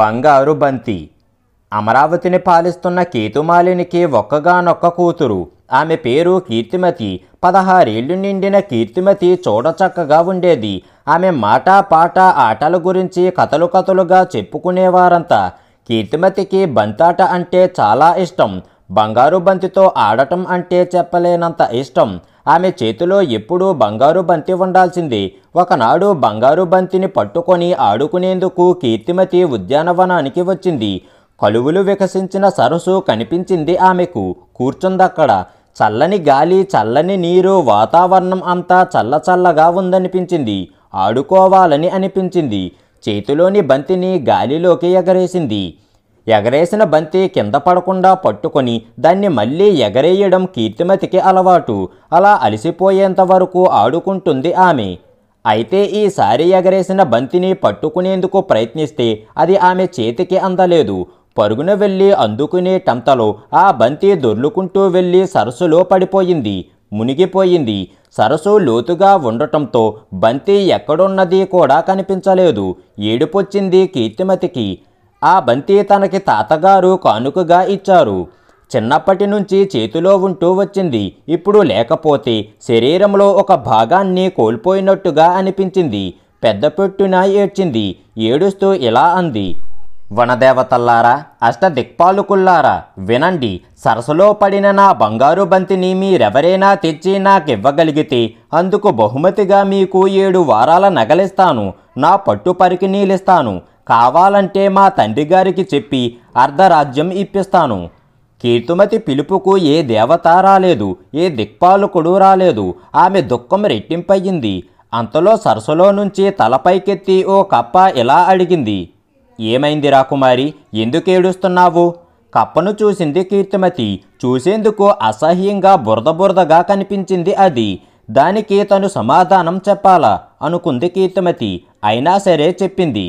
బంగారు బంతి అమరావతిని పాలిస్తున్న కేతుమాలినికి ఒక్కగానొక్క కూతురు ఆమె పేరు కీర్తిమతి పదహారేళ్లు నిండిన కీర్తిమతి చూడచక్కగా ఉండేది ఆమె మాట పాట ఆటల గురించి కథలు కథలుగా చెప్పుకునేవారంతా కీర్తిమతికి బంతాట అంటే చాలా ఇష్టం బంగారు బంతితో ఆడటం అంటే చెప్పలేనంత ఇష్టం ఆమె చేతిలో ఎప్పుడూ బంగారు బంతి ఉండాల్సింది ఒకనాడు బంగారు బంతిని పట్టుకొని ఆడుకునేందుకు కీర్తిమతి ఉద్యానవనానికి వచ్చింది కలువులు వికసించిన సరస్సు కనిపించింది ఆమెకు కూర్చుందక్కడ చల్లని గాలి చల్లని నీరు వాతావరణం అంతా చల్లచల్లగా ఉందనిపించింది ఆడుకోవాలని అనిపించింది చేతిలోని బంతిని గాలిలోకి ఎగరేసింది ఎగరేసిన బంతి కింద పడకుండా పట్టుకొని దాన్ని మళ్ళీ ఎగరేయడం కీర్తిమతికి అలవాటు అలా అలసిపోయేంత వరకు ఆడుకుంటుంది ఆమె అయితే ఈసారి ఎగరేసిన బంతిని పట్టుకునేందుకు ప్రయత్నిస్తే అది ఆమె చేతికి అందలేదు పరుగున వెళ్ళి అందుకునే టంతలో ఆ బంతి దొర్లుకుంటూ వెళ్ళి సరస్సులో పడిపోయింది మునిగిపోయింది సరస్సు లోతుగా ఉండటంతో బంతి ఎక్కడున్నది కూడా కనిపించలేదు ఏడుపొచ్చింది కీర్తిమతికి ఆ బంతి తనకి తాతగారు కానుకగా ఇచ్చారు చిన్నప్పటి నుంచి చేతిలో ఉంటూ వచ్చింది ఇప్పుడు లేకపోతే శరీరంలో ఒక భాగాన్ని కోల్పోయినట్టుగా అనిపించింది పెద్ద పెట్టున ఏడ్చింది ఏడుస్తూ ఇలా అంది వనదేవతల్లారా అష్టదిక్పాలుకుల్లారా వినండి సరసలో పడిన నా బంగారు బంతిని మీరెవరైనా తెచ్చి నాకివ్వగలిగితే అందుకు బహుమతిగా మీకు ఏడు వారాల నగలిస్తాను నా పట్టు పరికి నీలిస్తాను కావాలంటే మా తండ్రి గారికి చెప్పి అర్ధరాజ్యం ఇప్పిస్తాను కీర్తుమతి పిలుపుకు ఏ దేవత రాలేదు ఏ దిక్పాలకుడు రాలేదు ఆమె దుఃఖం రెట్టింపయ్యింది అంతలో సరసలో నుంచి తలపైకెత్తి ఓ కప్ప ఇలా అడిగింది ఏమైంది రాకుమారి ఎందుకు ఏడుస్తున్నావు కప్పను చూసింది కీర్తిమతి చూసేందుకు అసహ్యంగా బురద బురదగా కనిపించింది అది దానికి తను సమాధానం చెప్పాలా అనుకుంది కీర్తిమతి అయినా సరే చెప్పింది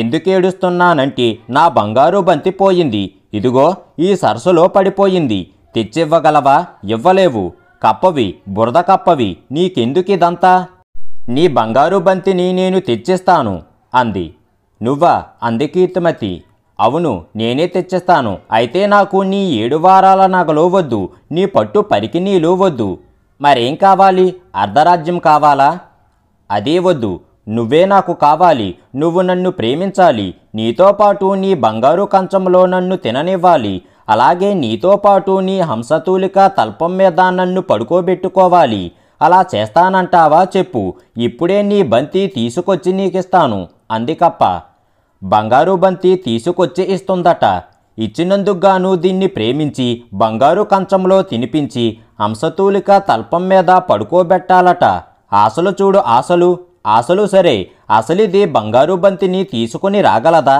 ఎందుకు ఏడుస్తున్నానంటే నా బంగారు బంతి పోయింది ఇదిగో ఈ సరస్సులో పడిపోయింది తెచ్చివ్వగలవా ఇవ్వలేవు కప్పవి బురద కప్పవి నీకెందుకిదంతా నీ బంగారు బంతిని నేను తెచ్చిస్తాను అంది నువ్వా అంది కీర్తిమతి అవును నేనే తెచ్చిస్తాను అయితే నాకు నీ ఏడు వారాల నగలు వద్దు నీ పట్టు పరికినీలు వద్దు మరేం కావాలి అర్ధరాజ్యం కావాలా అదే వద్దు నువ్వే నాకు కావాలి నువ్వు నన్ను ప్రేమించాలి నీతో పాటు నీ బంగారు కంచంలో నన్ను తిననివ్వాలి అలాగే నీతో పాటు నీ హంసతూలిక తల్పం మీద నన్ను పడుకోబెట్టుకోవాలి అలా చేస్తానంటావా చెప్పు ఇప్పుడే నీ బంతి తీసుకొచ్చి నీకిస్తాను అంది కప్ప బంగారు బంతి తీసుకొచ్చి ఇస్తుందట ఇచ్చినందుకు గాను దీన్ని ప్రేమించి బంగారు కంచంలో తినిపించి హంసతూలిక తల్పం మీద పడుకోబెట్టాలట ఆశలు చూడు ఆశలు అసలు సరే అసలిది బంగారు బంతిని తీసుకుని రాగలదా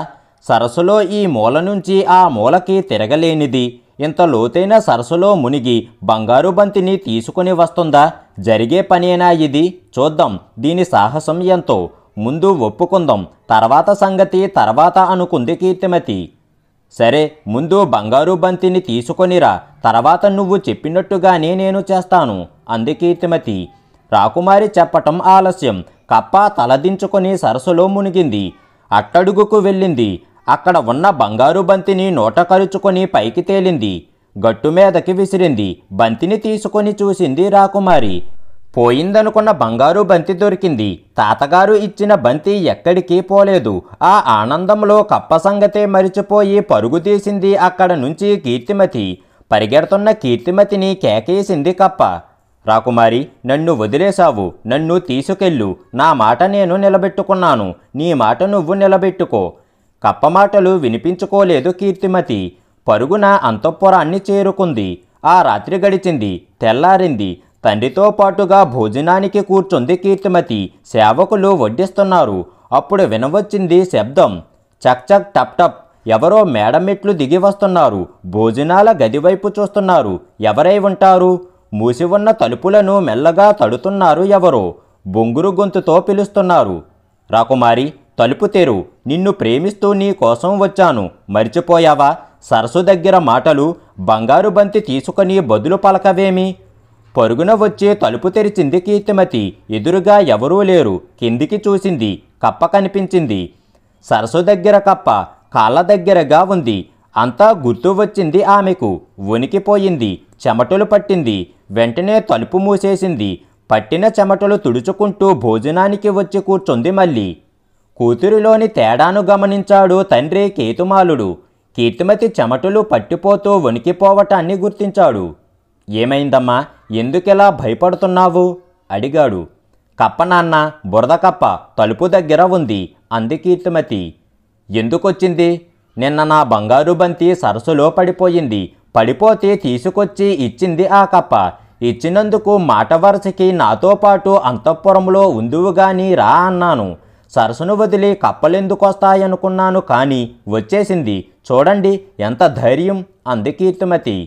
సరస్సులో ఈ మూల నుంచి ఆ మూలకి తిరగలేనిది ఇంత లోతైన సరస్సులో మునిగి బంగారు బంతిని తీసుకుని వస్తుందా జరిగే పనేనా ఇది చూద్దాం దీని సాహసం ఎంతో ముందు ఒప్పుకుందాం తర్వాత సంగతి తర్వాత అనుకుంది కీర్తిమతి సరే ముందు బంగారు బంతిని తీసుకొనిరా తర్వాత నువ్వు చెప్పినట్టుగానే నేను చేస్తాను అంది కీర్తిమతి రాకుమారి చెప్పటం ఆలస్యం కప్ప తలదించుకొని సరస్సులో మునిగింది అట్టడుగుకు వెళ్ళింది అక్కడ ఉన్న బంగారు బంతిని నోట కరుచుకొని పైకి తేలింది గట్టు మీదకి విసిరింది బంతిని తీసుకొని చూసింది రాకుమారి పోయిందనుకున్న బంగారు బంతి దొరికింది తాతగారు ఇచ్చిన బంతి ఎక్కడికి పోలేదు ఆ ఆనందంలో కప్ప సంగతే మరిచిపోయి పరుగుదీసింది అక్కడ నుంచి కీర్తిమతి పరిగెడుతున్న కీర్తిమతిని కేకేసింది కప్ప రాకుమారి నన్ను వదిలేశావు నన్ను తీసుకెళ్ళు నా మాట నేను నిలబెట్టుకున్నాను నీ మాట నువ్వు నిలబెట్టుకో కప్పమాటలు వినిపించుకోలేదు కీర్తిమతి పరుగున అంతఃపురాన్ని చేరుకుంది ఆ రాత్రి గడిచింది తెల్లారింది తండ్రితో పాటుగా భోజనానికి కూర్చుంది కీర్తిమతి సేవకులు వడ్డిస్తున్నారు అప్పుడు వినవచ్చింది శబ్దం చక్ చక్ టప్ టప్ ఎవరో మేడమెట్లు దిగి వస్తున్నారు భోజనాల గదివైపు చూస్తున్నారు ఎవరై ఉంటారు మూసి ఉన్న తలుపులను మెల్లగా తడుతున్నారు ఎవరో బొంగురు గొంతుతో పిలుస్తున్నారు రాకుమారి తలుపు తెరు నిన్ను ప్రేమిస్తూ నీ కోసం వచ్చాను మరిచిపోయావా సరస్సు దగ్గర మాటలు బంగారు బంతి తీసుకుని బదులు పలకవేమి పరుగున వచ్చే తలుపు తెరిచింది కీర్తిమతి ఎదురుగా ఎవరూ లేరు కిందికి చూసింది కప్ప కనిపించింది సరస్సు దగ్గర కప్ప కాళ్ళ దగ్గరగా ఉంది అంతా గుర్తు వచ్చింది ఆమెకు వణికిపోయింది చెమటలు పట్టింది వెంటనే తలుపు మూసేసింది పట్టిన చెమటలు తుడుచుకుంటూ భోజనానికి వచ్చి కూర్చుంది మళ్ళీ కూతురిలోని తేడాను గమనించాడు తండ్రి కేతుమాలుడు కీర్తిమతి చెమటలు పట్టిపోతూ వణికిపోవటాన్ని గుర్తించాడు ఏమైందమ్మా ఎందుకెలా భయపడుతున్నావు అడిగాడు కప్పనాన్న బురదకప్ప తలుపు దగ్గర ఉంది అంది కీర్తిమతి ఎందుకొచ్చింది నిన్న నా బంగారు బంతి సరస్సులో పడిపోయింది పడిపోతే తీసుకొచ్చి ఇచ్చింది ఆ కప్ప ఇచ్చినందుకు మాట వరుసకి నాతో పాటు అంతఃపురంలో ఉందివుగాని రా అన్నాను సరసును వదిలి కప్పలెందుకొస్తాయనుకున్నాను కానీ వచ్చేసింది చూడండి ఎంత ధైర్యం అంది కీర్తిమతి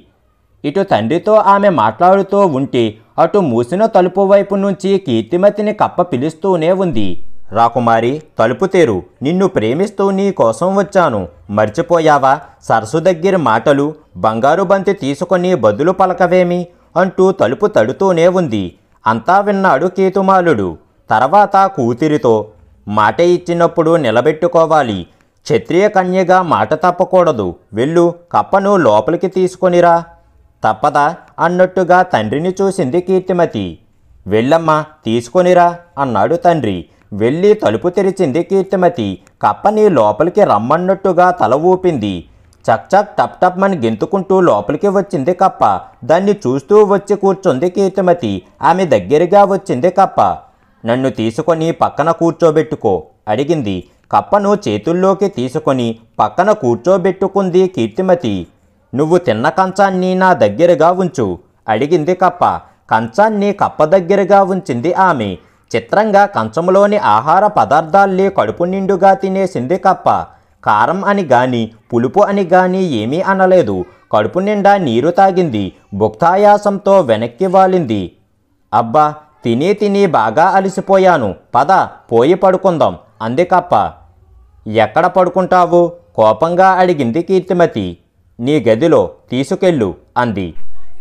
ఇటు తండ్రితో ఆమె మాట్లాడుతూ ఉంటే అటు మూసిన తలుపు వైపు నుంచి కీర్తిమతిని కప్ప పిలుస్తూనే ఉంది రాకుమారి తలుపు తెరు నిన్ను ప్రేమిస్తూ నీ కోసం వచ్చాను మర్చిపోయావా సరస్సు దగ్గర మాటలు బంగారు బంతి తీసుకొని బదులు పలకవేమి అంటూ తలుపు తడుతూనే ఉంది అంతా విన్నాడు కేతుమాలుడు తర్వాత కూతురితో మాట ఇచ్చినప్పుడు నిలబెట్టుకోవాలి క్షత్రియ కన్యగా మాట తప్పకూడదు వెళ్ళు కప్పను లోపలికి తీసుకొనిరా తప్పదా అన్నట్టుగా తండ్రిని చూసింది కీర్తిమతి వెళ్ళమ్మా తీసుకొనిరా అన్నాడు తండ్రి వెళ్ళి తలుపు తెరిచింది కీర్తిమతి కప్పని లోపలికి రమ్మన్నట్టుగా తల ఊపింది చక్ చక్ టప్ టప్ మని గెంతుకుంటూ లోపలికి వచ్చింది కప్ప దాన్ని చూస్తూ వచ్చి కూర్చుంది కీర్తిమతి ఆమె దగ్గరగా వచ్చింది కప్ప నన్ను తీసుకొని పక్కన కూర్చోబెట్టుకో అడిగింది కప్పను చేతుల్లోకి తీసుకొని పక్కన కూర్చోబెట్టుకుంది కీర్తిమతి నువ్వు తిన్న కంచాన్ని నా దగ్గరగా ఉంచు అడిగింది కప్ప కంచాన్ని కప్ప దగ్గరగా ఉంచింది ఆమె చిత్రంగా కంచంలోని ఆహార పదార్థాల్లే కడుపు నిండుగా తినేసింది కప్ప కారం అని గాని పులుపు అని గాని ఏమీ అనలేదు కడుపు నిండా నీరు తాగింది భుక్తాయాసంతో వెనక్కి వాలింది అబ్బా తిని తిని బాగా అలసిపోయాను పద పోయి పడుకుందాం అంది కప్ప ఎక్కడ పడుకుంటావు కోపంగా అడిగింది కీర్తిమతి నీ గదిలో తీసుకెళ్ళు అంది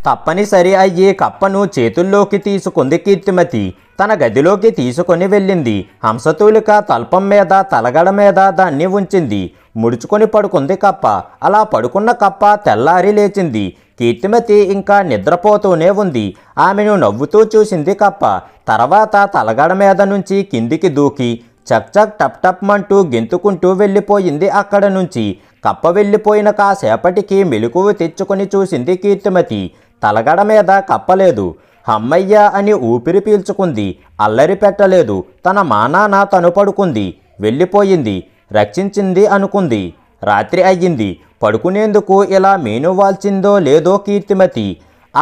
తప్పనిసరి అయ్యి కప్పను చేతుల్లోకి తీసుకుంది కీర్తిమతి తన గదిలోకి తీసుకొని వెళ్ళింది హంసతూలిక తల్పం మీద తలగడ మీద దాన్ని ఉంచింది ముడుచుకొని పడుకుంది కప్ప అలా పడుకున్న కప్ప తెల్లారి లేచింది కీర్తిమతి ఇంకా నిద్రపోతూనే ఉంది ఆమెను నవ్వుతూ చూసింది కప్ప తర్వాత తలగడ మీద నుంచి కిందికి దూకి చక్ చక్ టప్ టప్ అంటూ గెంతుకుంటూ వెళ్ళిపోయింది అక్కడ నుంచి కప్ప వెళ్ళిపోయిన కాసేపటికి మెలకువ తెచ్చుకొని చూసింది కీర్తిమతి తలగడ మీద కప్పలేదు హమ్మయ్య అని ఊపిరి పీల్చుకుంది అల్లరి పెట్టలేదు తన మానాన తను పడుకుంది వెళ్ళిపోయింది రక్షించింది అనుకుంది రాత్రి అయ్యింది పడుకునేందుకు ఇలా మేను వాల్చిందో లేదో కీర్తిమతి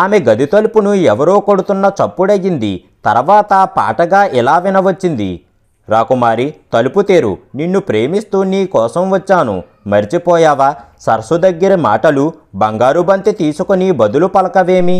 ఆమె గది తలుపును ఎవరో కొడుతున్న చప్పుడయ్యింది తర్వాత పాటగా ఇలా వినవచ్చింది రాకుమారి తలుపు తేరు నిన్ను ప్రేమిస్తూ నీ కోసం వచ్చాను మర్చిపోయావా సరస్సు దగ్గర మాటలు బంగారు బంతి తీసుకుని బదులు పలకవేమి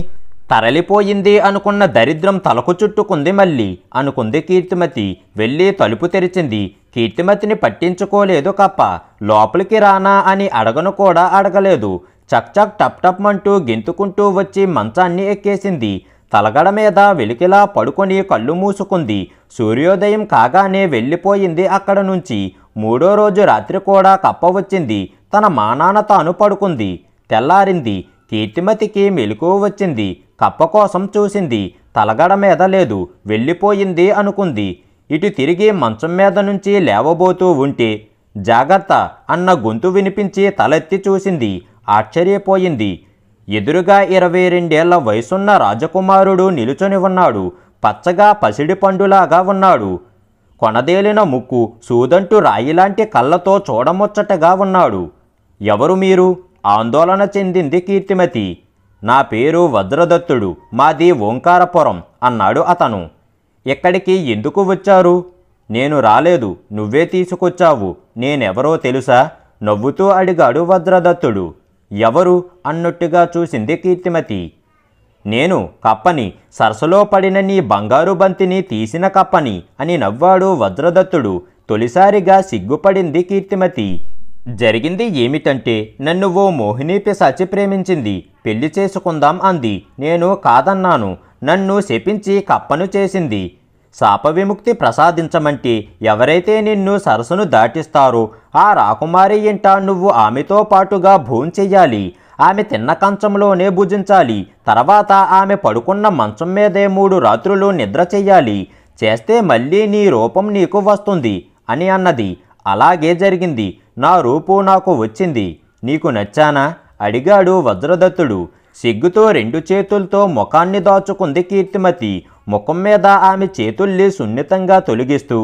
తరలిపోయింది అనుకున్న దరిద్రం తలకు చుట్టుకుంది మళ్ళీ అనుకుంది కీర్తిమతి వెళ్ళి తలుపు తెరిచింది కీర్తిమతిని పట్టించుకోలేదు కప్ప లోపలికి రానా అని అడగను కూడా అడగలేదు చక్చక్ టప్ టప్ అంటూ గెంతుకుంటూ వచ్చి మంచాన్ని ఎక్కేసింది తలగడ మీద వెలికిలా పడుకొని కళ్ళు మూసుకుంది సూర్యోదయం కాగానే వెళ్ళిపోయింది అక్కడ నుంచి మూడో రోజు రాత్రి కూడా కప్ప వచ్చింది తన మానాన తాను పడుకుంది తెల్లారింది కీర్తిమతికి మెలకువ వచ్చింది కప్ప కోసం చూసింది తలగడ మీద లేదు వెళ్ళిపోయింది అనుకుంది ఇటు తిరిగి మంచం మీద నుంచి లేవబోతూ ఉంటే జాగ్రత్త అన్న గొంతు వినిపించి తలెత్తి చూసింది ఆశ్చర్యపోయింది ఎదురుగా ఇరవై రెండేళ్ల వయసున్న రాజకుమారుడు నిలుచొని ఉన్నాడు పచ్చగా పసిడి పండులాగా ఉన్నాడు కొనదేలిన ముక్కు సూదంటు రాయిలాంటి కళ్ళతో చూడముచ్చటగా ఉన్నాడు ఎవరు మీరు ఆందోళన చెందింది కీర్తిమతి నా పేరు వజ్రదత్తుడు మాది ఓంకారపురం అన్నాడు అతను ఇక్కడికి ఎందుకు వచ్చారు నేను రాలేదు నువ్వే తీసుకొచ్చావు నేనెవరో తెలుసా నవ్వుతూ అడిగాడు వజ్రదత్తుడు ఎవరు అన్నట్టుగా చూసింది కీర్తిమతి నేను కప్పని సరసలో పడిన నీ బంగారు బంతిని తీసిన కప్పని అని నవ్వాడు వజ్రదత్తుడు తొలిసారిగా సిగ్గుపడింది కీర్తిమతి జరిగింది ఏమిటంటే నన్ను ఓ మోహిని పిశాచి ప్రేమించింది పెళ్లి చేసుకుందాం అంది నేను కాదన్నాను నన్ను శపించి కప్పను చేసింది శాప విముక్తి ప్రసాదించమంటే ఎవరైతే నిన్ను సరస్సును దాటిస్తారో ఆ రాకుమారి ఇంట నువ్వు ఆమెతో పాటుగా భోంచెయ్యాలి ఆమె తిన్న కంచంలోనే భుజించాలి తర్వాత ఆమె పడుకున్న మంచం మీదే మూడు రాత్రులు నిద్ర చెయ్యాలి చేస్తే మళ్ళీ నీ రూపం నీకు వస్తుంది అని అన్నది అలాగే జరిగింది నా రూపు నాకు వచ్చింది నీకు నచ్చానా అడిగాడు వజ్రదత్తుడు సిగ్గుతో రెండు చేతులతో ముఖాన్ని దాచుకుంది కీర్తిమతి ముఖం మీద ఆమె చేతుల్ని సున్నితంగా తొలగిస్తూ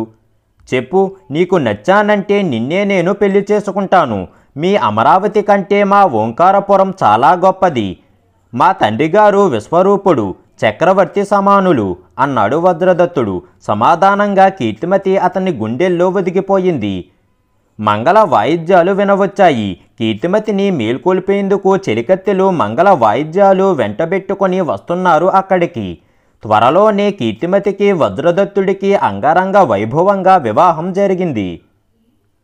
చెప్పు నీకు నచ్చానంటే నిన్నే నేను పెళ్లి చేసుకుంటాను మీ అమరావతి కంటే మా ఓంకారపురం చాలా గొప్పది మా తండ్రిగారు విశ్వరూపుడు చక్రవర్తి సమానులు అన్నాడు వజ్రదత్తుడు సమాధానంగా కీర్తిమతి అతని గుండెల్లో వదిగిపోయింది మంగళ వాయిద్యాలు వినవచ్చాయి కీర్తిమతిని మేల్కొల్పేందుకు చెలికత్తెలు మంగళ వాయిద్యాలు వెంటబెట్టుకొని వస్తున్నారు అక్కడికి త్వరలోనే కీర్తిమతికి వజ్రదత్తుడికి అంగరంగ వైభవంగా వివాహం జరిగింది